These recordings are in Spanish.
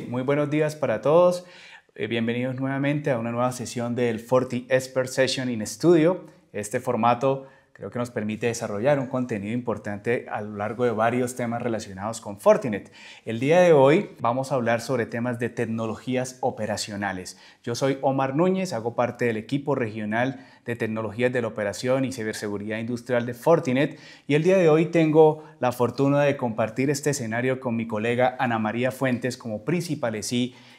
muy buenos días para todos. Eh, bienvenidos nuevamente a una nueva sesión del 40 Expert Session in Studio, este formato Creo que nos permite desarrollar un contenido importante a lo largo de varios temas relacionados con Fortinet. El día de hoy vamos a hablar sobre temas de tecnologías operacionales. Yo soy Omar Núñez, hago parte del equipo regional de tecnologías de la operación y ciberseguridad industrial de Fortinet y el día de hoy tengo la fortuna de compartir este escenario con mi colega Ana María Fuentes como principal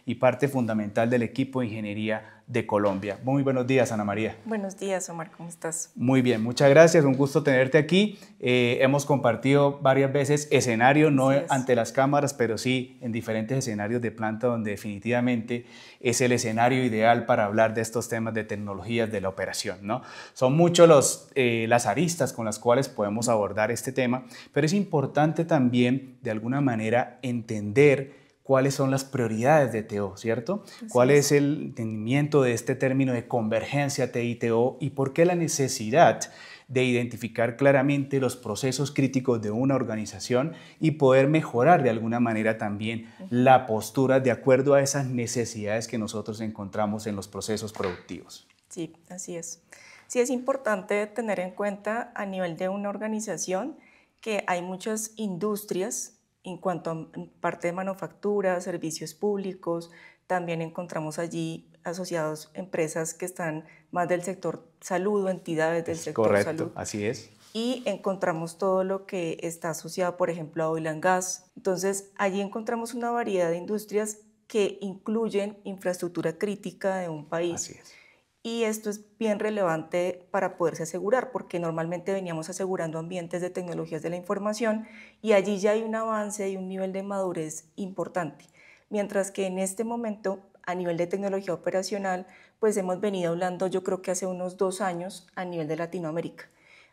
y parte fundamental del equipo de ingeniería de Colombia. Muy buenos días, Ana María. Buenos días, Omar, ¿cómo estás? Muy bien, muchas gracias, un gusto tenerte aquí. Eh, hemos compartido varias veces escenario, no ante las cámaras, pero sí en diferentes escenarios de planta donde definitivamente es el escenario ideal para hablar de estos temas de tecnologías de la operación. ¿no? Son muchos eh, las aristas con las cuales podemos abordar este tema, pero es importante también, de alguna manera, entender cuáles son las prioridades de TO, ¿cierto? ¿Cuál es. el entendimiento de este término de convergencia TITO? y por qué la necesidad de identificar claramente los procesos críticos de una organización y poder mejorar de alguna manera también la postura de acuerdo a esas necesidades que nosotros encontramos en los procesos productivos. Sí, así es. Sí es importante tener en cuenta a nivel de una organización que hay muchas industrias en cuanto a parte de manufactura, servicios públicos, también encontramos allí asociados empresas que están más del sector salud o entidades del sector sector correcto, Así es. Y encontramos todo lo que está asociado, por ejemplo, a oil and gas. Entonces, allí encontramos una variedad de industrias que incluyen infraestructura crítica de un país. Así es. Y esto es bien relevante para poderse asegurar, porque normalmente veníamos asegurando ambientes de tecnologías de la información y allí ya hay un avance y un nivel de madurez importante. Mientras que en este momento, a nivel de tecnología operacional, pues hemos venido hablando yo creo que hace unos dos años a nivel de Latinoamérica.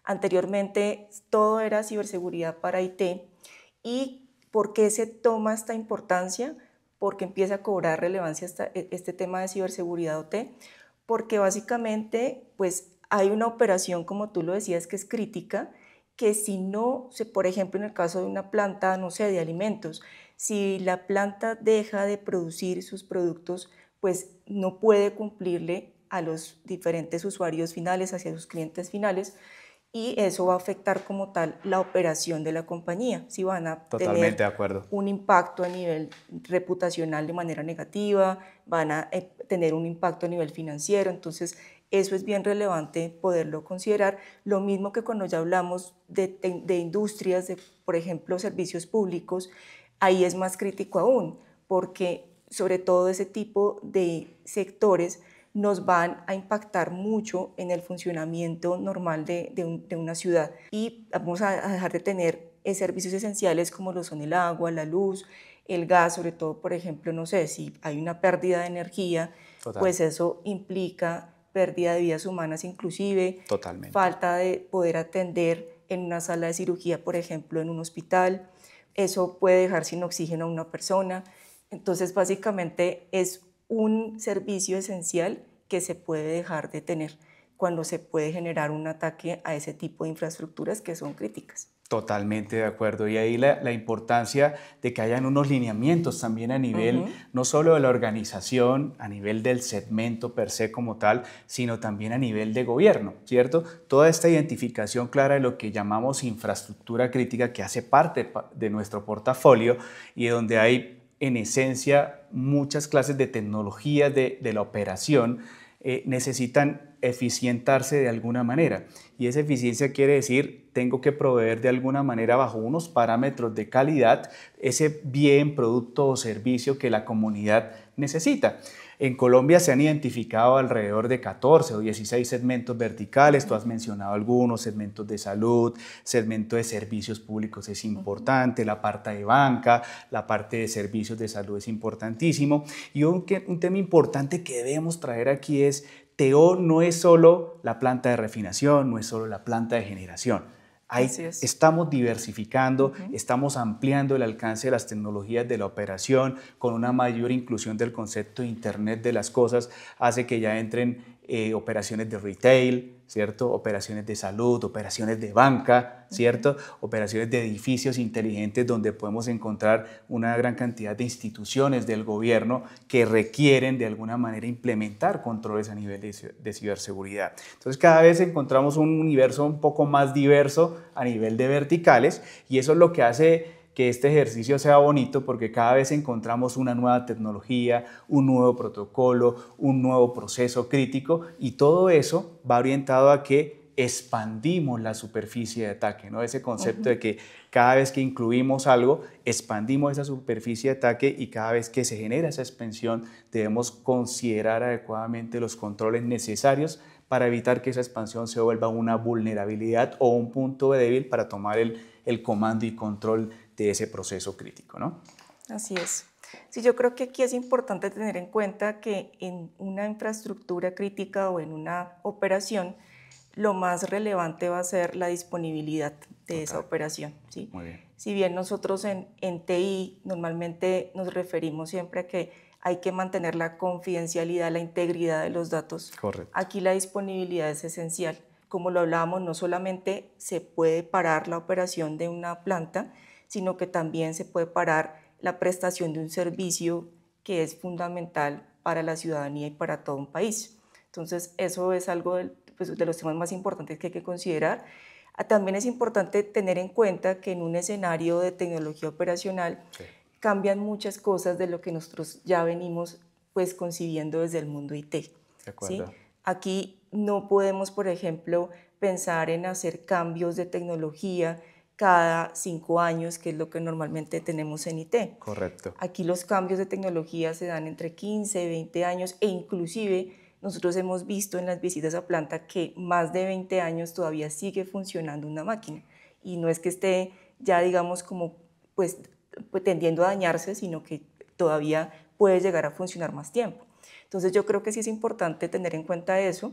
Anteriormente todo era ciberseguridad para IT y ¿por qué se toma esta importancia? Porque empieza a cobrar relevancia e, este tema de ciberseguridad OT porque básicamente pues hay una operación, como tú lo decías, que es crítica, que si no, por ejemplo, en el caso de una planta, no sé, de alimentos, si la planta deja de producir sus productos, pues no puede cumplirle a los diferentes usuarios finales, hacia sus clientes finales, y eso va a afectar como tal la operación de la compañía, si van a Totalmente tener de acuerdo. un impacto a nivel reputacional de manera negativa, van a eh, tener un impacto a nivel financiero, entonces eso es bien relevante poderlo considerar. Lo mismo que cuando ya hablamos de, industrias, de, por ejemplo, servicios públicos, ahí es más crítico aún, porque sobre todo ese tipo de sectores nos van a impactar mucho en el funcionamiento normal de, una ciudad y vamos a, dejar de tener eh, servicios esenciales como lo son el agua, la luz, el gas, sobre todo, por ejemplo, no sé, si hay una pérdida de energía, pues eso implica pérdida de vidas humanas inclusive, Totalmente. falta de poder atender en una sala de cirugía, por ejemplo, en un hospital, eso puede dejar sin oxígeno a una persona. Entonces, básicamente es un servicio esencial que se puede dejar de tener cuando se puede generar un ataque a ese tipo de infraestructuras que son críticas. Totalmente de acuerdo. Y ahí la, importancia de que hayan unos lineamientos también a nivel, no solo de la organización, a nivel del segmento per se como tal, sino también a nivel de gobierno, ¿cierto? Toda esta identificación clara de lo que llamamos infraestructura crítica que hace parte de nuestro portafolio y donde hay en esencia muchas clases de tecnologías de, la operación eh, necesitan eficientarse de alguna manera. Y esa eficiencia quiere decir, tengo que proveer de alguna manera bajo unos parámetros de calidad ese bien, producto o servicio que la comunidad necesita. En Colombia se han identificado alrededor de 14 o 16 segmentos verticales, tú has mencionado algunos, segmentos de salud, segmento de servicios públicos es importante, la parte de banca, la parte de servicios de salud es importantísimo. Y un, tema importante que debemos traer aquí es, Teo no es solo la planta de refinación, no es solo la planta de generación Ahí estamos diversificando, estamos ampliando el alcance de las tecnologías de la operación con una mayor inclusión del concepto de Internet de las cosas, hace que ya entren eh, operaciones de retail, ¿cierto? Operaciones de salud, operaciones de banca, ¿cierto? Operaciones de edificios inteligentes donde podemos encontrar una gran cantidad de instituciones del gobierno que requieren de alguna manera implementar controles a nivel de ciberseguridad. Entonces cada vez encontramos un universo un poco más diverso a nivel de verticales y eso es lo que hace que este ejercicio sea bonito porque cada vez encontramos una nueva tecnología, un nuevo protocolo, un nuevo proceso crítico y todo eso va orientado a que expandimos la superficie de ataque, ¿no? Ese concepto de que cada vez que incluimos algo, expandimos esa superficie de ataque y cada vez que se genera esa expansión, debemos considerar adecuadamente los controles necesarios para evitar que esa expansión se vuelva una vulnerabilidad o un punto débil para tomar el, el comando y control de ese proceso crítico, ¿no? Así es. Sí, yo creo que aquí es importante tener en cuenta que en una infraestructura crítica o en una operación, lo más relevante va a ser la disponibilidad de esa operación. Muy bien. Si bien nosotros en, en TI normalmente nos referimos siempre a que hay que mantener la confidencialidad, la integridad de los datos. Correcto. Aquí la disponibilidad es esencial. Como lo hablábamos, no solamente se puede parar la operación de una planta, sino que también se puede parar la prestación de un servicio que es fundamental para la ciudadanía y para todo un país. Entonces, eso es algo pues, de los temas más importantes que hay que considerar. Ah, también es importante tener en cuenta que en un escenario de tecnología operacional cambian muchas cosas de lo que nosotros ya venimos pues concibiendo desde el mundo IT. Aquí no podemos, por ejemplo, pensar en hacer cambios de tecnología cada cinco años, que es lo que normalmente tenemos en IT. Correcto. Aquí los cambios de tecnología se dan entre 15, 20 años e inclusive nosotros hemos visto en las visitas a planta que más de 20 años todavía sigue funcionando una máquina y no es que esté ya digamos como pues, pues tendiendo a dañarse, sino que todavía puede llegar a funcionar más tiempo. Entonces yo creo que sí es importante tener en cuenta eso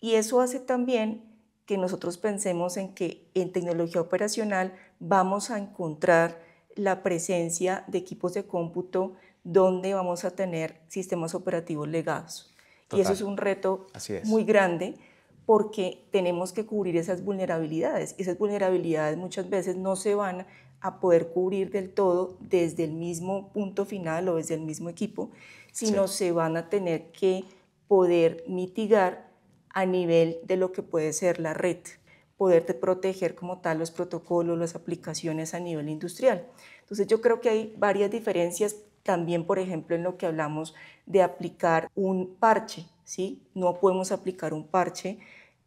y eso hace también que nosotros pensemos en que en tecnología operacional vamos a encontrar la presencia de equipos de cómputo donde vamos a tener sistemas operativos legados. Y eso es un reto muy grande porque tenemos que cubrir esas vulnerabilidades. Esas vulnerabilidades muchas veces no se van a poder cubrir del todo desde el mismo punto final o desde el mismo equipo, sino se van a tener que poder mitigar a nivel de lo que puede ser la red, poderte proteger como tal los protocolos, las aplicaciones a nivel industrial. Entonces yo creo que hay varias diferencias también, por ejemplo, en lo que hablamos de aplicar un parche, ¿sí? No podemos aplicar un parche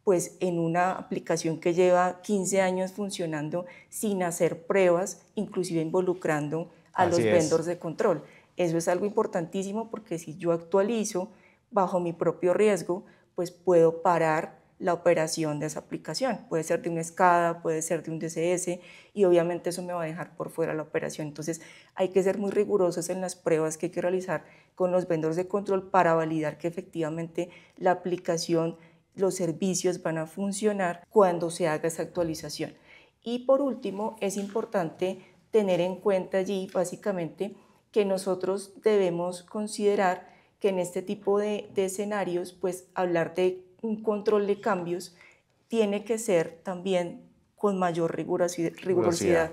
pues en una aplicación que lleva 15 años funcionando sin hacer pruebas, inclusive involucrando a los vendors de control. Eso es algo importantísimo porque si yo actualizo bajo mi propio riesgo, pues puedo parar la operación de esa aplicación. Puede ser de una SCADA, puede ser de un DCS y obviamente eso me va a dejar por fuera la operación. Entonces hay que ser muy rigurosos en las pruebas que hay que realizar con los vendedores de control para validar que efectivamente la aplicación, los servicios van a funcionar cuando se haga esa actualización. Y por último, es importante tener en cuenta allí básicamente que nosotros debemos considerar que en este tipo de, escenarios, pues hablar de un control de cambios tiene que ser también con mayor rigurosidad.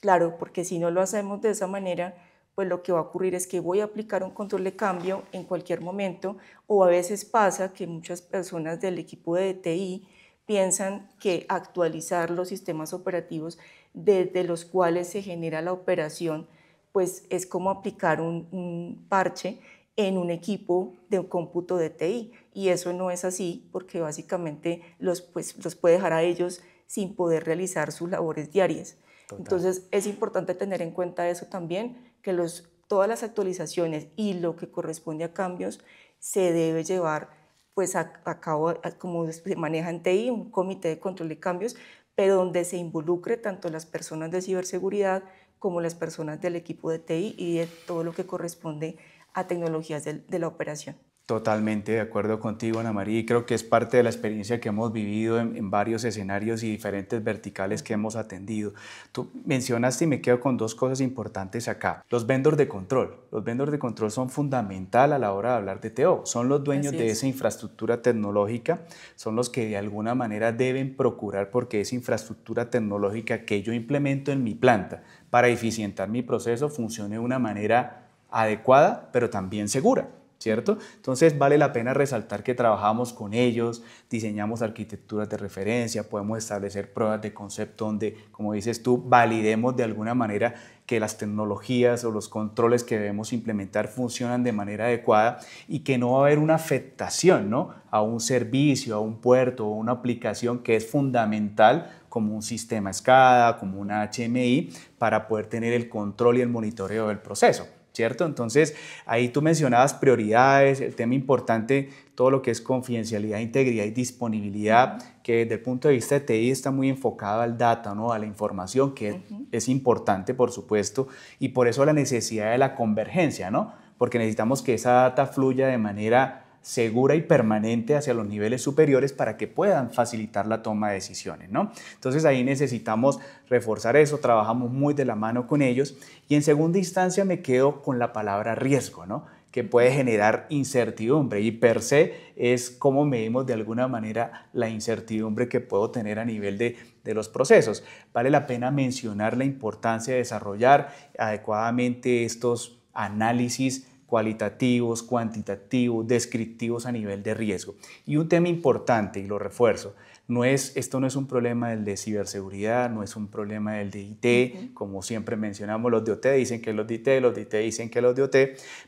Claro, porque si no lo hacemos de esa manera, pues lo que va a ocurrir es que voy a aplicar un control de cambio en cualquier momento o a veces pasa que muchas personas del equipo de TI piensan que actualizar los sistemas operativos desde los cuales se genera la operación, pues es como aplicar un parche en un equipo de cómputo de TI. Y eso no es así porque básicamente los, pues, los puede dejar a ellos sin poder realizar sus labores diarias. Entonces es importante tener en cuenta eso también, que los, todas las actualizaciones y lo que corresponde a cambios se debe llevar pues a, cabo como se maneja en TI, un comité de control de cambios, pero donde se involucre tanto las personas de ciberseguridad como las personas del equipo de TI y de todo lo que corresponde a tecnologías de, la operación. Totalmente de acuerdo contigo, Ana María, y creo que es parte de la experiencia que hemos vivido en, varios escenarios y diferentes verticales que hemos atendido. Tú mencionaste y me quedo con dos cosas importantes acá. Los vendors de control. Los vendors de control son fundamental a la hora de hablar de TO. Son los dueños de esa infraestructura tecnológica, son los que de alguna manera deben procurar porque esa infraestructura tecnológica que yo implemento en mi planta para eficientar mi proceso funcione de una manera adecuada, pero también segura. ¿Cierto? Entonces vale la pena resaltar que trabajamos con ellos, diseñamos arquitecturas de referencia, podemos establecer pruebas de concepto donde, como dices tú, validemos de alguna manera que las tecnologías o los controles que debemos implementar funcionan de manera adecuada y que no va a haber una afectación ¿no? a un servicio, a un puerto o una aplicación que es fundamental como un sistema SCADA, como una HMI, para poder tener el control y el monitoreo del proceso. ¿cierto? Entonces, ahí tú mencionabas prioridades, el tema importante, todo lo que es confidencialidad, integridad y disponibilidad, que desde el punto de vista de TI está muy enfocado al data, ¿no? A la información, que es importante, por supuesto, y por eso la necesidad de la convergencia, ¿no? Porque necesitamos que esa data fluya de manera segura y permanente hacia los niveles superiores para que puedan facilitar la toma de decisiones, ¿no? Entonces ahí necesitamos reforzar eso, trabajamos muy de la mano con ellos y en segunda instancia me quedo con la palabra riesgo, ¿no? que puede generar incertidumbre y per se es cómo medimos de alguna manera la incertidumbre que puedo tener a nivel de, los procesos. Vale la pena mencionar la importancia de desarrollar adecuadamente estos análisis cualitativos, cuantitativos, descriptivos a nivel de riesgo. Y un tema importante, y lo refuerzo, no es, esto no es un problema del de ciberseguridad, no es un problema del de IT, como siempre mencionamos, los de OT dicen que los de IT, los de IT dicen que los de OT,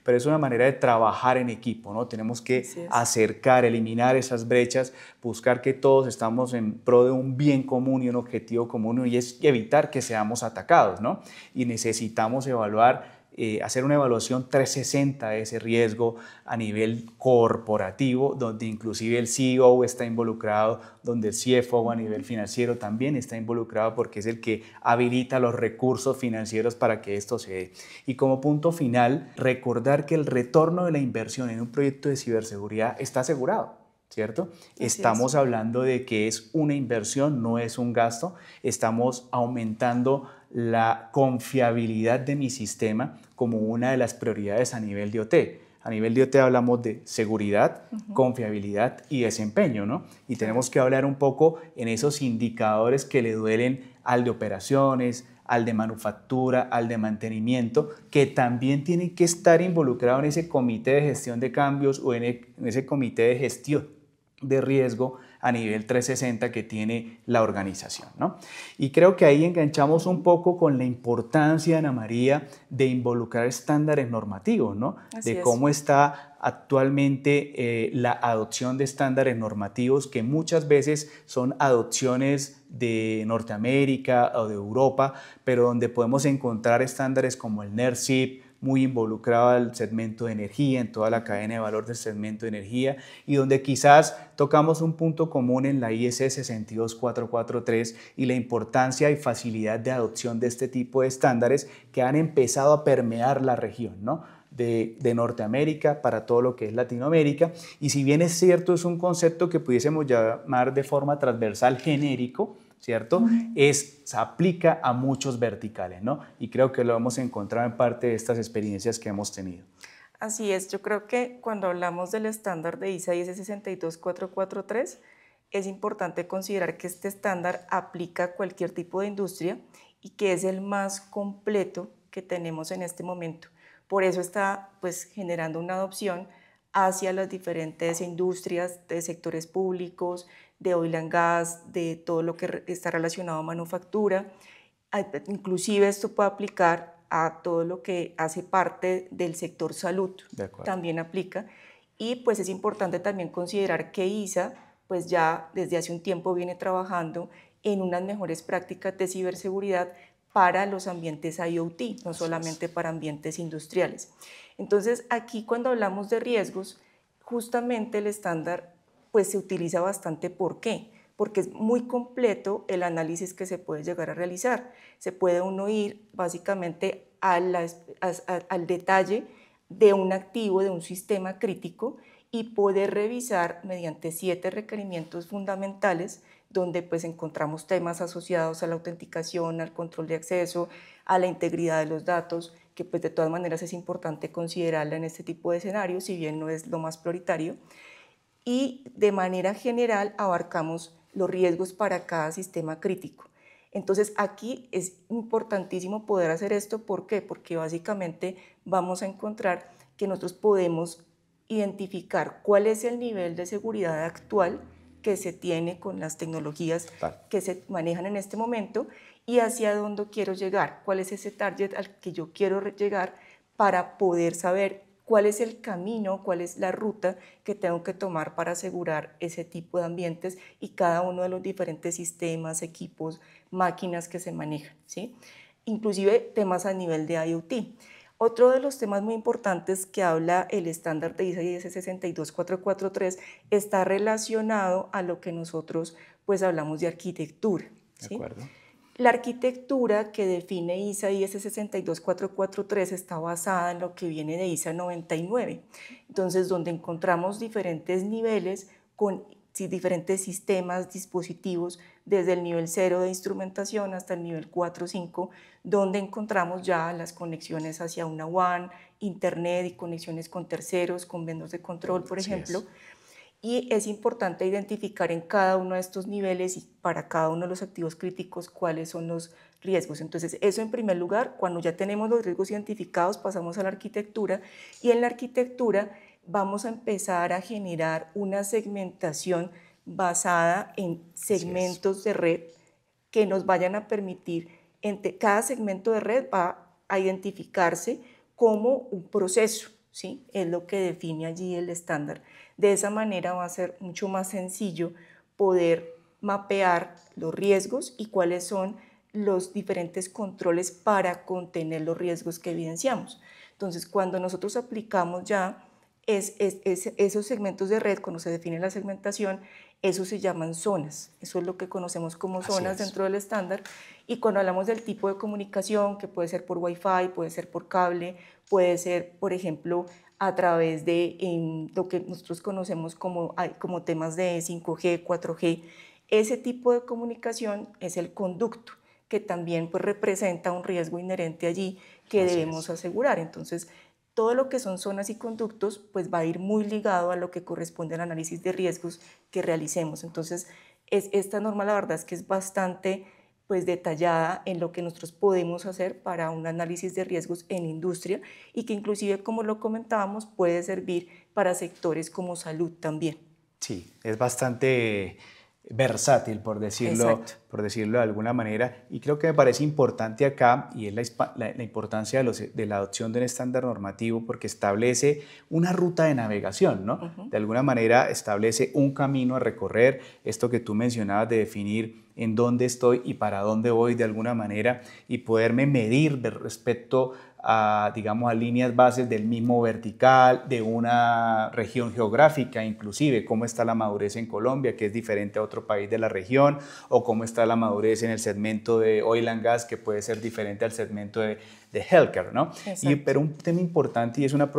pero es una manera de trabajar en equipo, ¿no? Tenemos que acercar, eliminar esas brechas, buscar que todos estamos en pro de un bien común y un objetivo común y es evitar que seamos atacados, ¿no? Y necesitamos evaluar eh, hacer una evaluación 360 de ese riesgo a nivel corporativo, donde inclusive el CEO está involucrado, donde el CFO a nivel financiero también está involucrado porque es el que habilita los recursos financieros para que esto se dé. Y como punto final, recordar que el retorno de la inversión en un proyecto de ciberseguridad está asegurado. ¿cierto? estamos hablando de que es una inversión, no es un gasto. Estamos aumentando la confiabilidad de mi sistema como una de las prioridades a nivel de OT. A nivel de OT hablamos de seguridad, confiabilidad y desempeño, ¿no? Y tenemos que hablar un poco en esos indicadores que le duelen al de operaciones, al de manufactura, al de mantenimiento, que también tienen que estar involucrados en ese comité de gestión de cambios o en e, ese comité de gestión de riesgo a nivel 360 que tiene la organización. ¿no? Y creo que ahí enganchamos un poco con la importancia, Ana María, de involucrar estándares normativos, ¿no? de cómo está actualmente eh, la adopción de estándares normativos que muchas veces son adopciones de Norteamérica o de Europa, pero donde podemos encontrar estándares como el NERCIP, muy involucrado al segmento de energía, en toda la cadena de valor del segmento de energía, y donde quizás tocamos un punto común en la IS 62443 y la importancia y facilidad de adopción de este tipo de estándares que han empezado a permear la región, ¿no? De, de, Norteamérica para todo lo que es Latinoamérica. Y si bien es cierto, es un concepto que pudiésemos llamar de forma transversal genérico, ¿cierto? Es, se aplica a muchos verticales, ¿no? Y creo que lo hemos encontrado en parte de estas experiencias que hemos tenido. Así es, yo creo que cuando hablamos del estándar de ISA 1062443, es importante considerar que este estándar aplica a cualquier tipo de industria y que es el más completo que tenemos en este momento. Por eso está pues generando una adopción hacia las diferentes industrias de sectores públicos, de oil and gas, de todo lo que está relacionado a manufactura. Ah, eh, inclusive esto puede aplicar a todo lo que hace parte del sector salud, también aplica. Y pues es importante también considerar que ISA pues ya desde hace un tiempo viene trabajando en unas mejores prácticas de ciberseguridad para los ambientes IoT, no solamente para ambientes industriales. Entonces, aquí cuando hablamos de riesgos, justamente el estándar pues se utiliza bastante. ¿Por qué? Porque es muy completo el análisis que se puede llegar a realizar. Se puede uno ir básicamente a al detalle de un activo, de un sistema crítico y poder revisar mediante siete requerimientos fundamentales donde pues encontramos temas asociados a la autenticación, al control de acceso, a la integridad de los datos, que pues de todas maneras es importante considerarla en este tipo de escenarios, si bien no es lo más prioritario y de manera general abarcamos los riesgos para cada sistema crítico. Entonces aquí es importantísimo poder hacer esto, ¿por qué? Porque básicamente vamos a encontrar que nosotros podemos identificar cuál es el nivel de seguridad actual que se tiene con las tecnologías que se manejan en este momento y hacia dónde quiero llegar, cuál es ese target al que yo quiero llegar para poder saber cuál es el camino, cuál es la ruta que tengo que tomar para asegurar ese tipo de ambientes y cada uno de los diferentes sistemas, equipos, máquinas que se manejan, ¿sí? Inclusive temas a nivel de IoT. Otro de los temas muy importantes que habla el estándar de ISA 62443 está relacionado a lo que nosotros pues hablamos de arquitectura. ¿sí? De acuerdo. La arquitectura que define ISA IS 62443 está basada en lo que viene de ISA 99, entonces donde encontramos diferentes niveles con diferentes sistemas, dispositivos, desde el nivel 0 de instrumentación hasta el nivel 4 5, donde encontramos ya las conexiones hacia una WAN, Internet y conexiones con terceros, con vendos de control, por ejemplo. Y es importante identificar en cada uno de estos niveles y para cada uno de los activos críticos cuáles son los riesgos. Entonces, eso en primer lugar, cuando ya tenemos los riesgos identificados, pasamos a la arquitectura y en la arquitectura vamos a empezar a generar una segmentación basada en segmentos de red que nos vayan a permitir, entre cada segmento de red va a identificarse como un proceso, ¿sí? Es lo que define allí el estándar. De esa manera va a ser mucho más sencillo poder mapear los riesgos y cuáles son los diferentes controles para contener los riesgos que evidenciamos. Entonces, cuando nosotros aplicamos ya es, esos segmentos de red, cuando se define la segmentación, eso se llaman zonas. Eso es lo que conocemos como zonas dentro del estándar. Y cuando hablamos del tipo de comunicación, que puede ser por Wi-Fi, puede ser por cable, puede ser, por ejemplo, a través de lo que nosotros conocemos como, como temas de 5G, 4G. Ese tipo de comunicación es el conducto, que también pues, representa un riesgo inherente allí que debemos asegurar. Entonces, todo lo que son zonas y conductos pues, va a ir muy ligado a lo que corresponde al análisis de riesgos que realicemos. Entonces, es, esta norma la verdad es que es bastante pues detallada en lo que nosotros podemos hacer para un análisis de riesgos en industria y que inclusive, como lo comentábamos, puede servir para sectores como salud también. Sí, es bastante versátil, por decirlo, por decirlo de alguna manera. Y creo que me parece importante acá, y es la, importancia de, la adopción de un estándar normativo, porque establece una ruta de navegación, ¿no? De alguna manera establece un camino a recorrer, esto que tú mencionabas de definir en dónde estoy y para dónde voy de alguna manera y poderme medir respecto a, digamos, a líneas bases del mismo vertical, de una región geográfica, inclusive cómo está la madurez en Colombia, que es diferente a otro país de la región, o cómo está la madurez en el segmento de oil and gas, que puede ser diferente al segmento de, de healthcare, ¿no? pero un tema importante y es una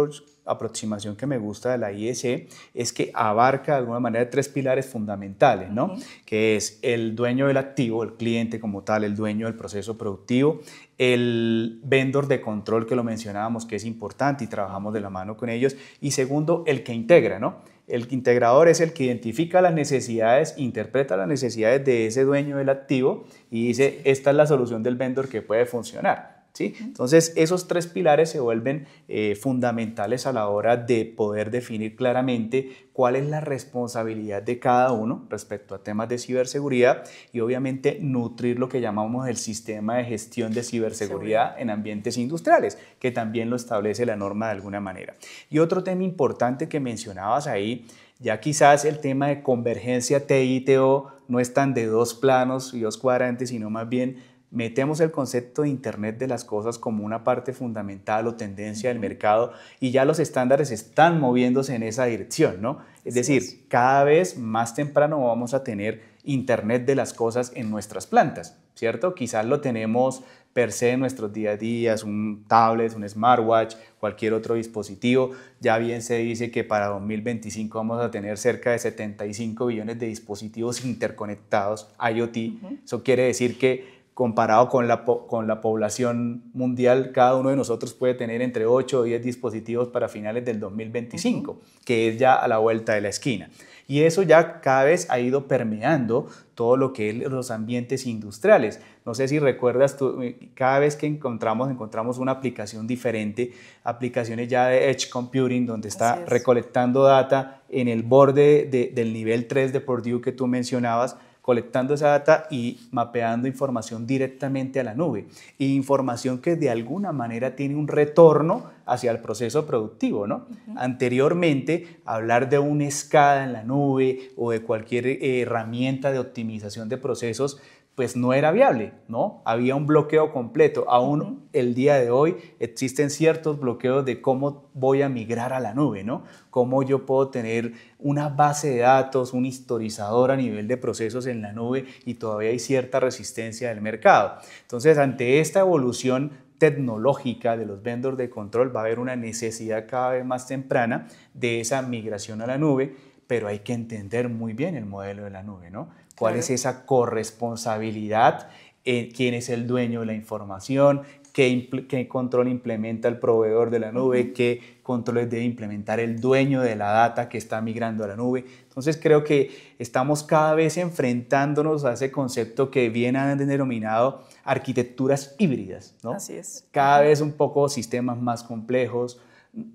aproximación que me gusta de la ISe es que abarca de alguna manera tres pilares fundamentales, ¿no? Que es el dueño del activo, el cliente como tal, el dueño del proceso productivo, el vendor de control que lo mencionábamos que es importante y trabajamos de la mano con ellos y segundo, el que integra, ¿no? El integrador es el que identifica las necesidades, interpreta las necesidades de ese dueño del activo y dice, esta es la solución del vendor que puede funcionar. Entonces, esos tres pilares se vuelven eh, fundamentales a la hora de poder definir claramente cuál es la responsabilidad de cada uno respecto a temas de ciberseguridad y obviamente nutrir lo que llamamos el sistema de gestión de ciberseguridad en ambientes industriales, que también lo establece la norma de alguna manera. Y otro tema importante que mencionabas ahí, ya quizás el tema de convergencia TITO no es tan de dos planos y dos cuadrantes, sino más bien metemos el concepto de Internet de las cosas como una parte fundamental o tendencia del mercado y ya los estándares están moviéndose en esa dirección, ¿no? Es decir, cada vez más temprano vamos a tener Internet de las cosas en nuestras plantas, ¿cierto? Quizás lo tenemos per se en nuestros días a días, un tablet, un smartwatch, cualquier otro dispositivo. Ya bien se dice que para 2025 vamos a tener cerca de 75 billones de dispositivos interconectados IoT. Eso quiere decir que comparado con la, con la población mundial, cada uno de nosotros puede tener entre 8 o 10 dispositivos para finales del 2025, que es ya a la vuelta de la esquina. Y eso ya cada vez ha ido permeando todo lo que es los ambientes industriales. No sé si recuerdas, tú, eh, cada vez que encontramos, encontramos una aplicación diferente, aplicaciones ya de Edge Computing, donde está recolectando data en el borde del nivel 3 de Purdue que tú mencionabas, colectando esa data y mapeando información directamente a la nube. E información que de alguna manera tiene un retorno hacia el proceso productivo. ¿no? Anteriormente, hablar de una escala en la nube o de cualquier eh, herramienta de optimización de procesos pues no era viable, ¿no? Había un bloqueo completo. Aún el día de hoy existen ciertos bloqueos de cómo voy a migrar a la nube, ¿no? Cómo yo puedo tener una base de datos, un historizador a nivel de procesos en la nube y todavía hay cierta resistencia del mercado. Entonces, ante esta evolución tecnológica de los vendors de control va a haber una necesidad cada vez más temprana de esa migración a la nube, pero hay que entender muy bien el modelo de la nube, ¿no? cuál es esa corresponsabilidad, quién es el dueño de la información, qué, control implementa el proveedor de la nube, qué controles debe implementar el dueño de la data que está migrando a la nube. Entonces creo que estamos cada vez enfrentándonos a ese concepto que bien han denominado arquitecturas híbridas, ¿no? Así es. Cada vez un poco sistemas más complejos,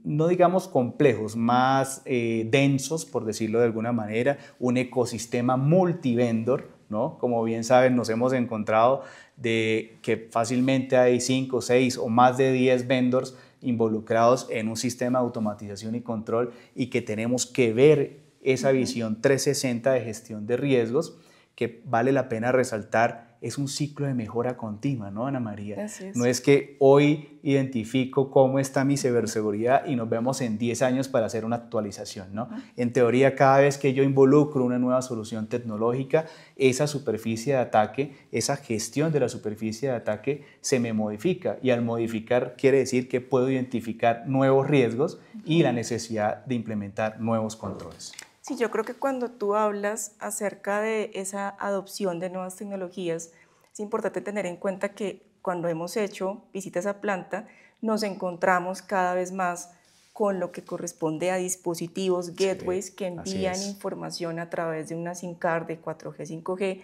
no digamos complejos, más eh, densos, por decirlo de alguna manera, un ecosistema multivendor, ¿no? Como bien saben, nos hemos encontrado de que fácilmente hay 5, 6 o más de 10 vendors involucrados en un sistema de automatización y control y que tenemos que ver esa visión 360 de gestión de riesgos que vale la pena resaltar es un ciclo de mejora continua, ¿no, Ana María? No es que hoy identifico cómo está mi ciberseguridad y nos vemos en 10 años para hacer una actualización, ¿no? En teoría, cada vez que yo involucro una nueva solución tecnológica, esa superficie de ataque, esa gestión de la superficie de ataque se me modifica y al modificar quiere decir que puedo identificar nuevos riesgos y la necesidad de implementar nuevos controles. Sí, yo creo que cuando tú hablas acerca de esa adopción de nuevas tecnologías, es importante tener en cuenta que cuando hemos hecho visitas a planta, nos encontramos cada vez más con lo que corresponde a dispositivos, gateways, que envían información a través de una SIM card de 4G, 5G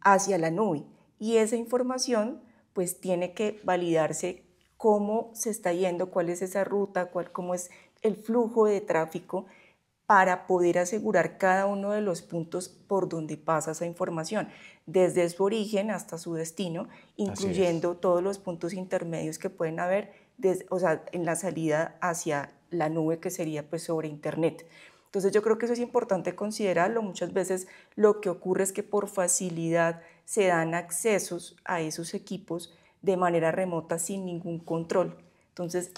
hacia la nube. Y esa información pues tiene que validarse cómo se está yendo, cuál es esa ruta, cuál, cómo es el flujo de tráfico para poder asegurar cada uno de los puntos por donde pasa esa información, desde su origen hasta su destino, incluyendo todos los puntos intermedios que pueden haber, en la salida hacia la nube que sería pues sobre Internet. Entonces yo creo que eso es importante considerarlo. Muchas veces lo que ocurre es que por facilidad se dan accesos a esos equipos de manera remota sin ningún control. Entonces,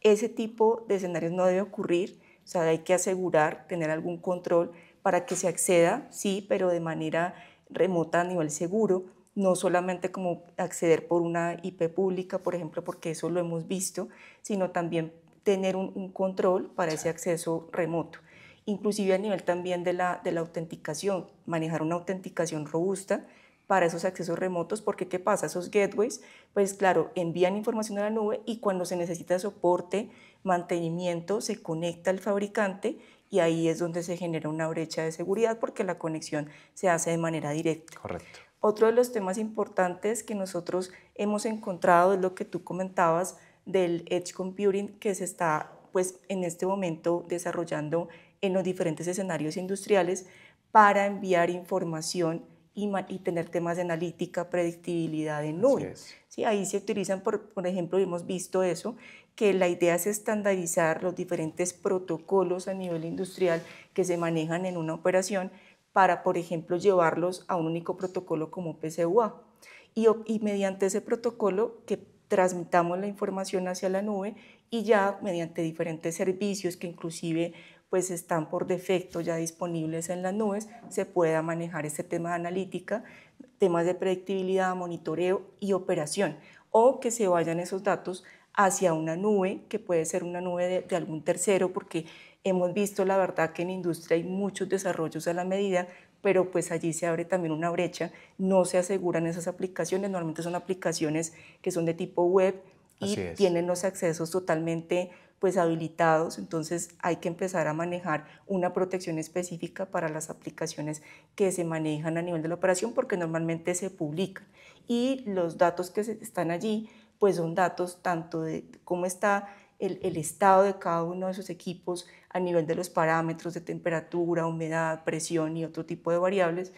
ese tipo de escenarios no debe ocurrir o sea, hay que asegurar, tener algún control para que se acceda, sí, pero de manera remota a nivel seguro, no solamente como acceder por una IP pública, por ejemplo, porque eso lo hemos visto, sino también tener un, control para ese acceso remoto. Inclusive a nivel también de la, de la autenticación, manejar una autenticación robusta para esos accesos remotos, porque ¿qué pasa? Esos gateways, pues claro, envían información a la nube y cuando se necesita soporte mantenimiento, se conecta al fabricante y ahí es donde se genera una brecha de seguridad porque la conexión se hace de manera directa. Correcto. Otro de los temas importantes que nosotros hemos encontrado es lo que tú comentabas del edge computing que se está pues en este momento desarrollando en los diferentes escenarios industriales para enviar información y, tener temas de analítica, predictibilidad en nube. ¿Sí? Ahí se utilizan, por, por ejemplo, hemos visto eso, que la idea es estandarizar los diferentes protocolos a nivel industrial que se manejan en una operación para, por ejemplo, llevarlos a un único protocolo como PCUA. Y, y mediante ese protocolo que transmitamos la información hacia la nube y ya mediante diferentes servicios que inclusive pues están por defecto ya disponibles en las nubes, se pueda manejar ese tema de analítica, temas de predictibilidad, monitoreo y operación, o que se vayan esos datos hacia una nube, que puede ser una nube de, de algún tercero, porque hemos visto la verdad que en industria hay muchos desarrollos a la medida, pero pues allí se abre también una brecha, no se aseguran esas aplicaciones, normalmente son aplicaciones que son de tipo web y tienen los accesos totalmente pues habilitados, entonces hay que empezar a manejar una protección específica para las aplicaciones que se manejan a nivel de la operación porque normalmente se publica y los datos que están allí pues son datos tanto de cómo está el, estado de cada uno de sus equipos a nivel de los parámetros de temperatura, humedad, presión y otro tipo de variables,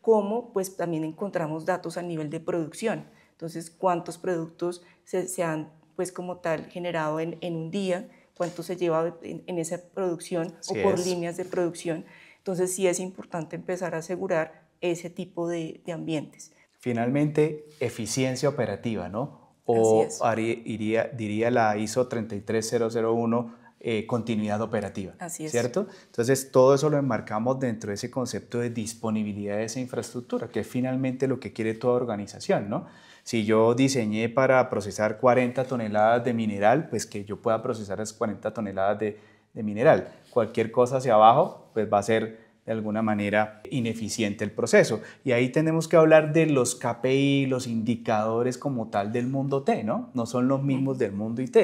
como pues también encontramos datos a nivel de producción. Entonces, cuántos productos se, se han pues como tal generado en, un día, cuánto se lleva en, esa producción o por líneas de producción. Entonces sí es importante empezar a asegurar ese tipo de, ambientes. Finalmente, eficiencia operativa, ¿no? O iría, diría la ISO 33001 eh, continuidad operativa. Así es. ¿Cierto? Entonces, todo eso lo enmarcamos dentro de ese concepto de disponibilidad de esa infraestructura, que es finalmente lo que quiere toda organización, ¿no? Si yo diseñé para procesar 40 toneladas de mineral, pues que yo pueda procesar esas 40 toneladas de, de mineral. Cualquier cosa hacia abajo, pues va a ser de alguna manera ineficiente el proceso. Y ahí tenemos que hablar de los KPI, los indicadores como tal del mundo T, ¿no? No son los mismos del mundo IT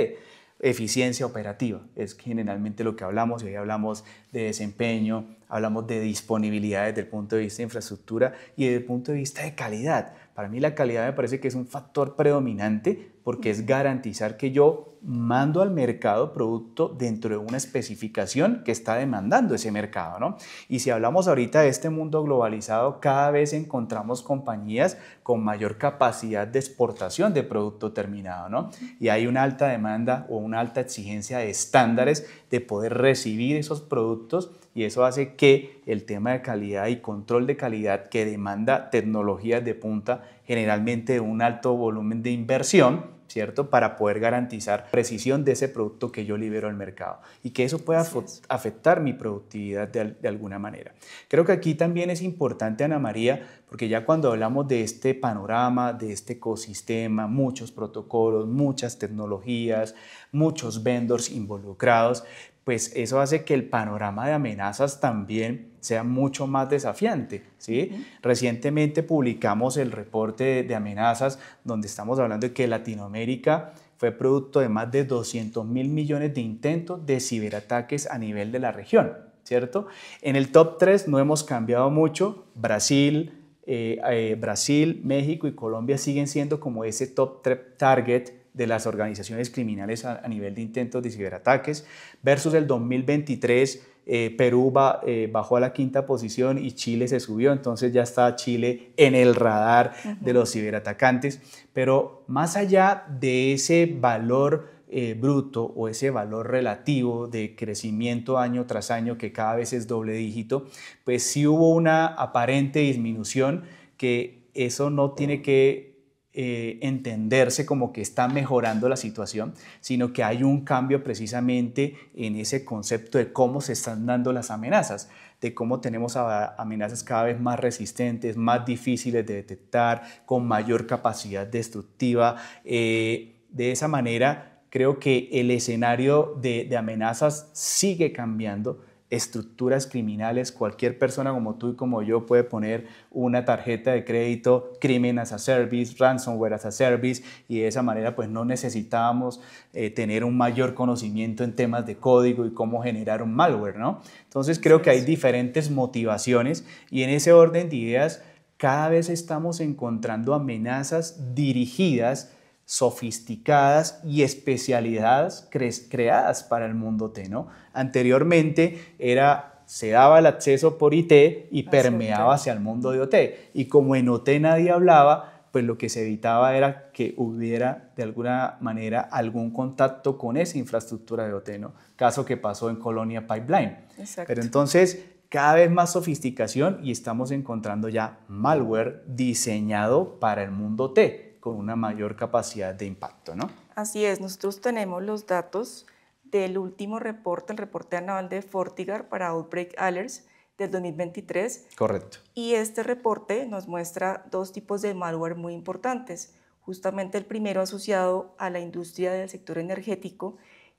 eficiencia operativa. Es generalmente lo que hablamos y hoy hablamos de desempeño, hablamos de disponibilidad desde el punto de vista de infraestructura y desde el punto de vista de calidad. Para mí la calidad me parece que es un factor predominante porque es garantizar que yo mando al mercado producto dentro de una especificación que está demandando ese mercado, Y si hablamos ahorita de este mundo globalizado, cada vez encontramos compañías con mayor capacidad de exportación de producto terminado, Y hay una alta demanda o una alta exigencia de estándares de poder recibir esos productos y eso hace que el tema de calidad y control de calidad que demanda tecnologías de punta, generalmente un alto volumen de inversión, ¿cierto? Para poder garantizar precisión de ese producto que yo libero al mercado y que eso pueda afectar mi productividad de, de, alguna manera. Creo que aquí también es importante, Ana María, porque ya cuando hablamos de este panorama, de este ecosistema, muchos protocolos, muchas tecnologías, muchos vendors involucrados, pues eso hace que el panorama de amenazas también sea mucho más desafiante. ¿sí? Recientemente publicamos el reporte de, amenazas donde estamos hablando de que Latinoamérica fue producto de más de 200 mil millones de intentos de ciberataques a nivel de la región, ¿cierto? En el top 3 no hemos cambiado mucho, Brasil, eh, eh, Brasil, México y Colombia siguen siendo como ese top 3 target de las organizaciones criminales a, nivel de intentos de ciberataques, versus el 2023 eh, Perú va eh, bajó a la quinta posición y Chile se subió, entonces ya está Chile en el radar de los ciberatacantes. Pero más allá de ese valor eh, bruto o ese valor relativo de crecimiento año tras año que cada vez es doble dígito, pues sí hubo una aparente disminución que eso no tiene que eh, entenderse como que está mejorando la situación, sino que hay un cambio precisamente en ese concepto de cómo se están dando las amenazas, de cómo tenemos amenazas cada vez más resistentes, más difíciles de detectar, con mayor capacidad destructiva. Eh, de esa manera, creo que el escenario de amenazas sigue cambiando estructuras criminales. Cualquier persona como tú y como yo puede poner una tarjeta de crédito, crimen as a service, ransomware as a service, y de esa manera pues no necesitábamos eh, tener un mayor conocimiento en temas de código y cómo generar un malware, ¿no? Entonces creo que hay diferentes motivaciones y en ese orden de ideas cada vez estamos encontrando amenazas dirigidas sofisticadas y especialidades creadas para el mundo T. ¿no? Anteriormente era se daba el acceso por IT y permeaba hacia el mundo de OT. Y como en OT nadie hablaba, pues lo que se evitaba era que hubiera de alguna manera algún contacto con esa infraestructura de OT, Caso que pasó en Colonia Pipeline. Exacto. Pero entonces, cada vez más sofisticación y estamos encontrando ya malware diseñado para el mundo T con una mayor capacidad de impacto, ¿no? Así es, nosotros tenemos los datos del último reporte, el reporte anual de Fortigar para Outbreak Alerts del 2023. Correcto. Y este reporte nos muestra dos tipos de malware muy importantes. Justamente el primero asociado a la industria del sector energético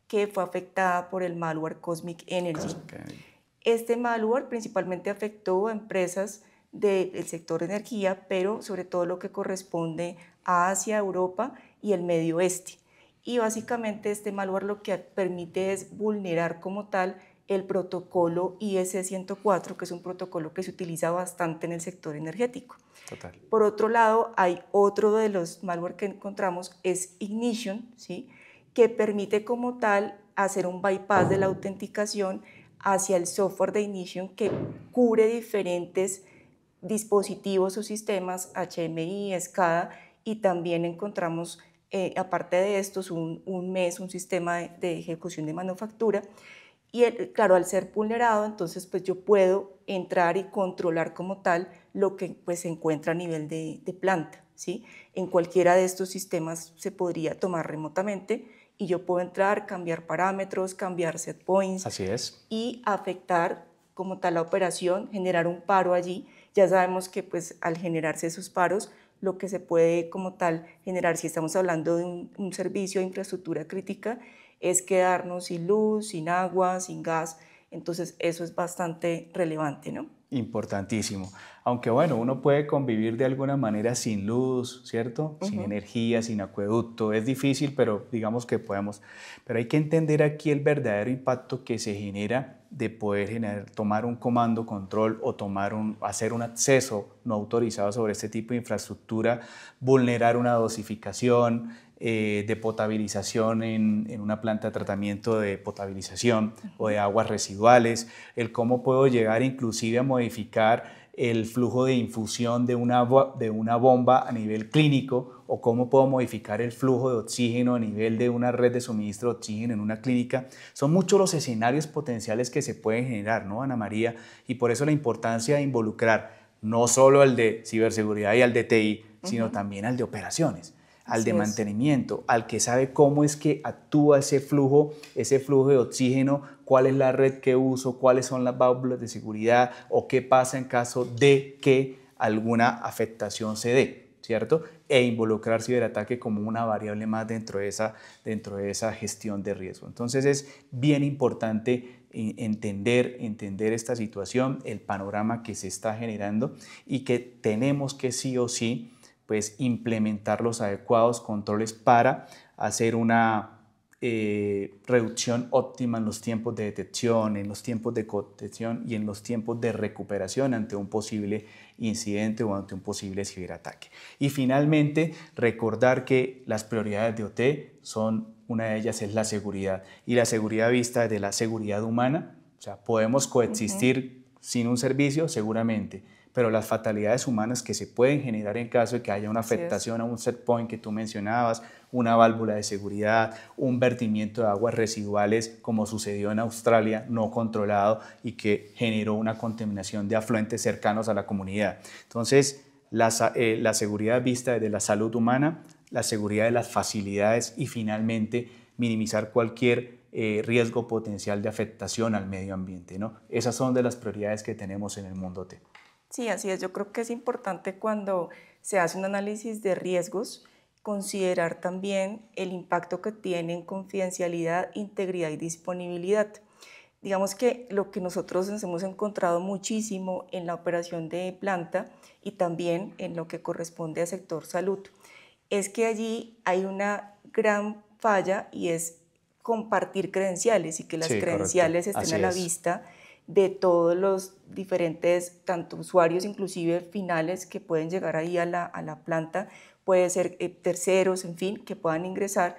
que fue afectada por el malware Cosmic Energy. Este malware principalmente afectó a empresas del sector energía, pero sobre todo lo que corresponde hacia Europa y el Medio Oeste. Y básicamente este malware lo que permite es vulnerar como tal el protocolo IS-104, que es un protocolo que se utiliza bastante en el sector energético. Por otro lado, hay otro de los malware que encontramos, es Ignition, ¿sí? que permite como tal hacer un bypass de la autenticación hacia el software de Ignition que cubre diferentes dispositivos o sistemas HMI, SCADA, y también encontramos, eh, aparte de estos, un, un mes, un sistema de, ejecución de manufactura. Y claro, al ser vulnerado, entonces pues yo puedo entrar y controlar como tal lo que pues se encuentra a nivel de, de planta. ¿sí? En cualquiera de estos sistemas se podría tomar remotamente y yo puedo entrar, cambiar parámetros, cambiar set points. Así es. Y afectar como tal la operación, generar un paro allí. Ya sabemos que pues al generarse esos paros, lo que se puede como tal generar si estamos hablando de un, servicio de infraestructura crítica es quedarnos sin luz, sin agua, sin gas. Entonces eso es bastante relevante, ¿no? importantísimo. Aunque bueno, uno puede convivir de alguna manera sin luz, ¿cierto? Sin energía, sin acueducto. Es difícil, pero digamos que podemos. Pero hay que entender aquí el verdadero impacto que se genera de poder generar, tomar un comando, control o tomar un, hacer un acceso no autorizado sobre este tipo de infraestructura, vulnerar una dosificación, eh, de potabilización en, una planta de tratamiento de potabilización o de aguas residuales, el cómo puedo llegar inclusive a modificar el flujo de infusión de una, de una bomba a nivel clínico o cómo puedo modificar el flujo de oxígeno a nivel de una red de suministro de oxígeno en una clínica. Son muchos los escenarios potenciales que se pueden generar, ¿no, Ana María? Y por eso la importancia de involucrar no solo al de ciberseguridad y al de TI, sino también al de operaciones al de mantenimiento, al que sabe cómo es que actúa ese flujo, ese flujo de oxígeno, cuál es la red que uso, cuáles son las válvulas de seguridad o qué pasa en caso de que alguna afectación se dé, ¿cierto? E involucrar ciberataque como una variable más dentro de esa, dentro de esa gestión de riesgo. Entonces es bien importante eh, entender, entender esta situación, el panorama que se está generando y que tenemos que sí o sí pues implementar los adecuados controles para hacer una eh, reducción óptima en los tiempos de detección, en los tiempos de contención y en los tiempos de recuperación ante un posible incidente o ante un posible ciberataque. Y finalmente, recordar que las prioridades de OT son, una de ellas es la seguridad y la seguridad vista de la seguridad humana, o sea, podemos coexistir sin un servicio seguramente, pero las fatalidades humanas que se pueden generar en caso de que haya una afectación a un set point que tú mencionabas, una válvula de seguridad, un vertimiento de aguas residuales como sucedió en Australia, no controlado y que generó una contaminación de afluentes cercanos a la comunidad. Entonces, la, eh, seguridad vista desde la salud humana, la seguridad de las facilidades y finalmente minimizar cualquier eh, riesgo potencial de afectación al medio ambiente. ¿no? Esas son de las prioridades que tenemos en el mundo TEP. Sí, así es. Yo creo que es importante cuando se hace un análisis de riesgos considerar también el impacto que tienen confidencialidad, integridad y disponibilidad. Digamos que lo que nosotros nos hemos encontrado muchísimo en la operación de planta y también en lo que corresponde al sector salud es que allí hay una gran falla y es compartir credenciales y que las credenciales estén a la vista de todos los diferentes, tanto usuarios inclusive finales que pueden llegar ahí a la, planta, puede ser eh, terceros, en fin, que puedan ingresar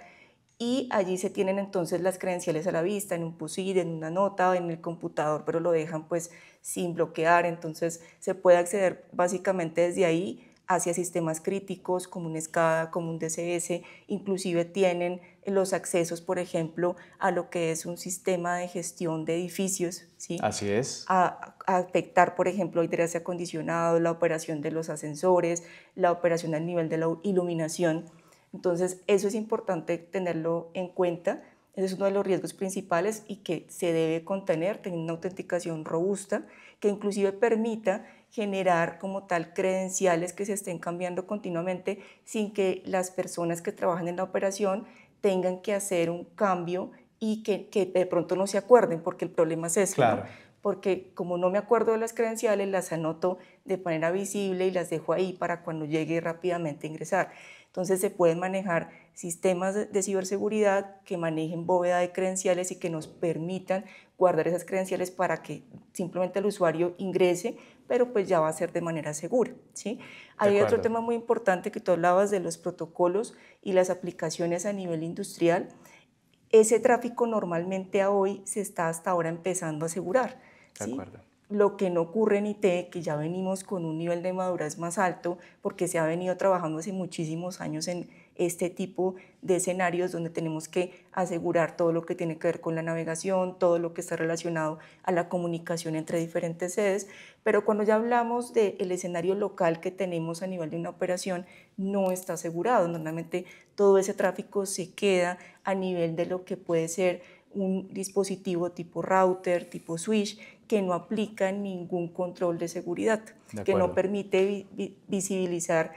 y allí se tienen entonces las credenciales a la vista, en un PUSID, en una nota en el computador, pero lo dejan pues sin bloquear, entonces se puede acceder básicamente desde ahí hacia sistemas críticos como un SCADA, como un DCS, inclusive tienen los accesos, por ejemplo, a lo que es un sistema de gestión de edificios. ¿sí? Así es. A, afectar, por ejemplo, el acondicionado, la operación de los ascensores, la operación al nivel de la iluminación. Entonces, eso es importante tenerlo en cuenta. Ese es uno de los riesgos principales y que se debe contener tener una autenticación robusta que inclusive permita generar como tal credenciales que se estén cambiando continuamente sin que las personas que trabajan en la operación tengan que hacer un cambio y que, de pronto no se acuerden, porque el problema es ese. Porque como no me acuerdo de las credenciales, las anoto de manera visible y las dejo ahí para cuando llegue rápidamente a ingresar. Entonces se pueden manejar sistemas de ciberseguridad que manejen bóveda de credenciales y que nos permitan guardar esas credenciales para que simplemente el usuario ingrese pero pues ya va a ser de manera segura. ¿sí? Hay otro tema muy importante que tú hablabas de los protocolos y las aplicaciones a nivel industrial. Ese tráfico normalmente a hoy se está hasta ahora empezando a asegurar. lo que no ocurre en IT, que ya venimos con un nivel de madurez más alto, porque se ha venido trabajando hace muchísimos años en, este tipo de escenarios donde tenemos que asegurar todo lo que tiene que ver con la navegación, todo lo que está relacionado a la comunicación entre diferentes sedes, pero cuando ya hablamos del el escenario local que tenemos a nivel de una operación, no está asegurado. Normalmente todo ese tráfico se queda a nivel de lo que puede ser un dispositivo tipo router, tipo switch, que no aplica ningún control de seguridad, que no permite visibilizar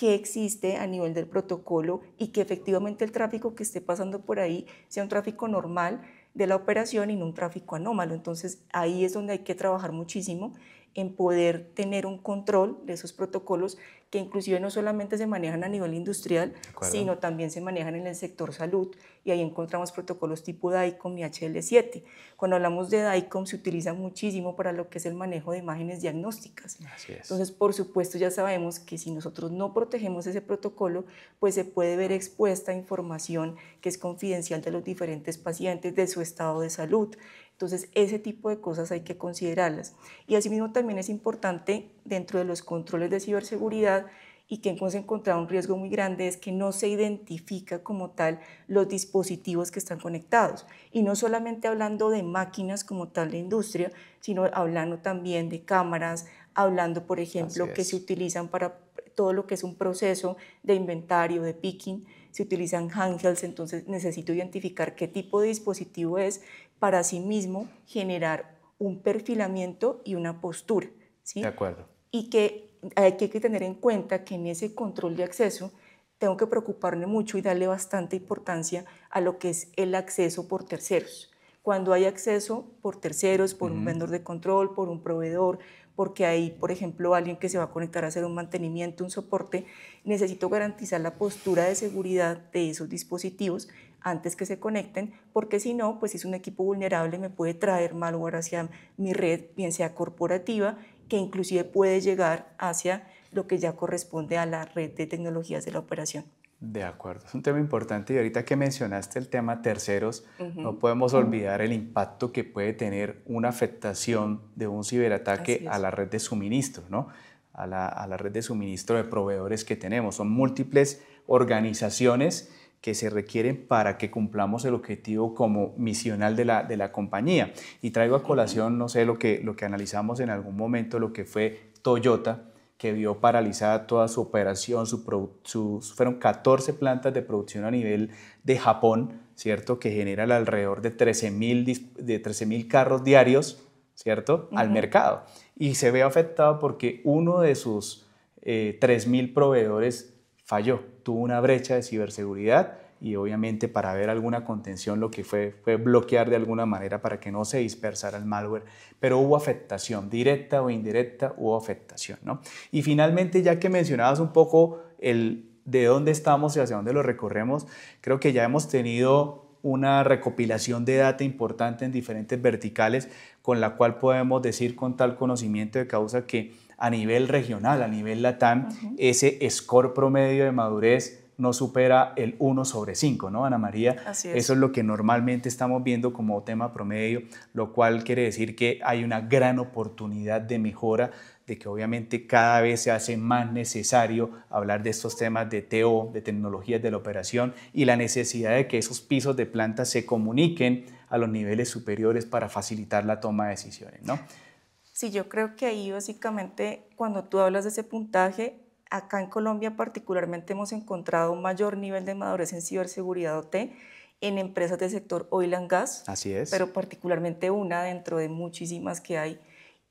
que existe a nivel del protocolo y que efectivamente el tráfico que esté pasando por ahí sea un tráfico normal de la operación y no un tráfico anómalo. Entonces ahí es donde hay que trabajar muchísimo en poder tener un control de esos protocolos que inclusive no solamente se manejan a nivel industrial, sino también se manejan en el sector salud y ahí encontramos protocolos tipo DICOM y HL7. Cuando hablamos de DICOM se utiliza muchísimo para lo que es el manejo de imágenes diagnósticas. Entonces, por supuesto, ya sabemos que si nosotros no protegemos ese protocolo, pues se puede ver expuesta información que es confidencial de los diferentes pacientes, de su estado de salud, entonces, ese tipo de cosas hay que considerarlas. Y asimismo también es importante dentro de los controles de ciberseguridad y que hemos encontrado un riesgo muy grande es que no se identifica como tal los dispositivos que están conectados. Y no solamente hablando de máquinas como tal de industria, sino hablando también de cámaras, hablando, por ejemplo, que se utilizan para todo lo que es un proceso de inventario, de picking, se utilizan handhelds, entonces necesito identificar qué tipo de dispositivo es, para sí mismo generar un perfilamiento y una postura. ¿sí? De acuerdo. Y que hay que tener en cuenta que en ese control de acceso tengo que preocuparme mucho y darle bastante importancia a lo que es el acceso por terceros. Cuando hay acceso por terceros, por un vendedor de control, por un proveedor, porque hay, por ejemplo, alguien que se va a conectar a hacer un mantenimiento, un soporte, necesito garantizar la postura de seguridad de esos dispositivos antes que se conecten, porque si no, pues es un equipo vulnerable, me puede traer malware hacia mi red, bien sea corporativa, que inclusive puede llegar hacia lo que ya corresponde a la red de tecnologías de la operación. De acuerdo, es un tema importante y ahorita que mencionaste el tema terceros, no podemos olvidar el impacto que puede tener una afectación de un ciberataque a la red de suministro, ¿no? A la, a la, red de suministro de proveedores que tenemos. Son múltiples organizaciones que se requieren para que cumplamos el objetivo como misional de la, de la compañía. Y traigo a colación, no sé, lo que, lo que analizamos en algún momento, lo que fue Toyota, que vio paralizada toda su operación, su sus, fueron 14 plantas de producción a nivel de Japón, ¿cierto? Que generan alrededor de 13.000 de carros diarios, ¿cierto? Al mercado. Y se ve afectado porque uno de sus eh, 3.000 proveedores falló, tuvo una brecha de ciberseguridad y obviamente para ver alguna contención lo que fue fue bloquear de alguna manera para que no se dispersara el malware, pero hubo afectación directa o indirecta, hubo afectación, ¿no? Y finalmente, ya que mencionabas un poco el de dónde estamos y hacia dónde lo recorremos, creo que ya hemos tenido una recopilación de data importante en diferentes verticales con la cual podemos decir con tal conocimiento de causa que a nivel regional, a nivel LATAM, ese score promedio de madurez no supera el 1 sobre 5, ¿no, Ana María? Eso es lo que normalmente estamos viendo como tema promedio, lo cual quiere decir que hay una gran oportunidad de mejora de que obviamente cada vez se hace más necesario hablar de estos temas de TO, de tecnologías de la operación y la necesidad de que esos pisos de planta se comuniquen a los niveles superiores para facilitar la toma de decisiones, ¿no? Sí, yo creo que ahí básicamente cuando tú hablas de ese puntaje, acá en Colombia particularmente hemos encontrado un mayor nivel de madurez en ciberseguridad OT en empresas del sector oil and gas. Así es. Pero particularmente una dentro de muchísimas que hay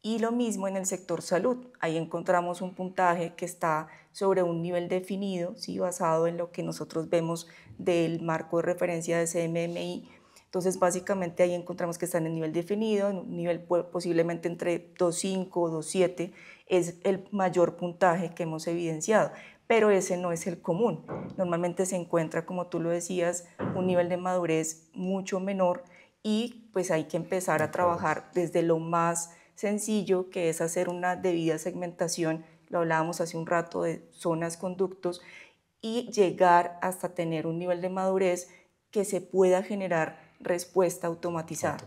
y lo mismo en el sector salud. Ahí encontramos un puntaje que está sobre un nivel definido, ¿sí? basado en lo que nosotros vemos del marco de referencia de CMMI. Entonces, básicamente ahí encontramos que están en nivel definido, en un nivel posiblemente entre 2.5 o 2.7, es el mayor puntaje que hemos evidenciado, pero ese no es el común. Normalmente se encuentra, como tú lo decías, un nivel de madurez mucho menor y pues hay que empezar a trabajar desde lo más sencillo, que es hacer una debida segmentación, lo hablábamos hace un rato de zonas, conductos, y llegar hasta tener un nivel de madurez que se pueda generar respuesta automatizada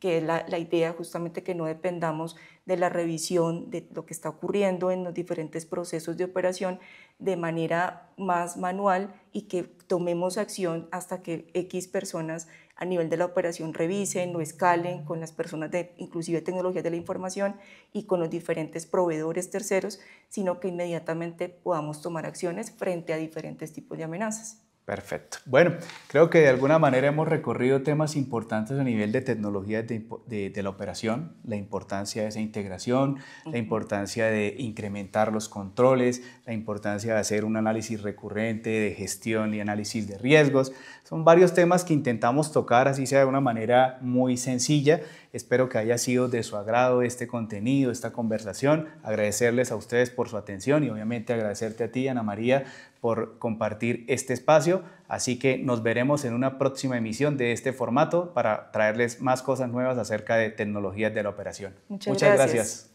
que es la, idea justamente que no dependamos de la revisión de lo que está ocurriendo en los diferentes procesos de operación de manera más manual y que tomemos acción hasta que X personas a nivel de la operación revisen o escalen con las personas de inclusive tecnología de la información y con los diferentes proveedores terceros, sino que inmediatamente podamos tomar acciones frente a diferentes tipos de amenazas. Perfecto. Bueno, creo que de alguna manera hemos recorrido temas importantes a nivel de tecnología de, de, la operación, la importancia de esa integración, la importancia de incrementar los controles, la importancia de hacer un análisis recurrente de gestión y análisis de riesgos. Son varios temas que intentamos tocar, así sea de una manera muy sencilla, Espero que haya sido de su agrado este contenido, esta conversación. Agradecerles a ustedes por su atención y obviamente agradecerte a ti, Ana María, por compartir este espacio. Así que nos veremos en una próxima emisión de este formato para traerles más cosas nuevas acerca de tecnologías de la operación. Muchas, gracias.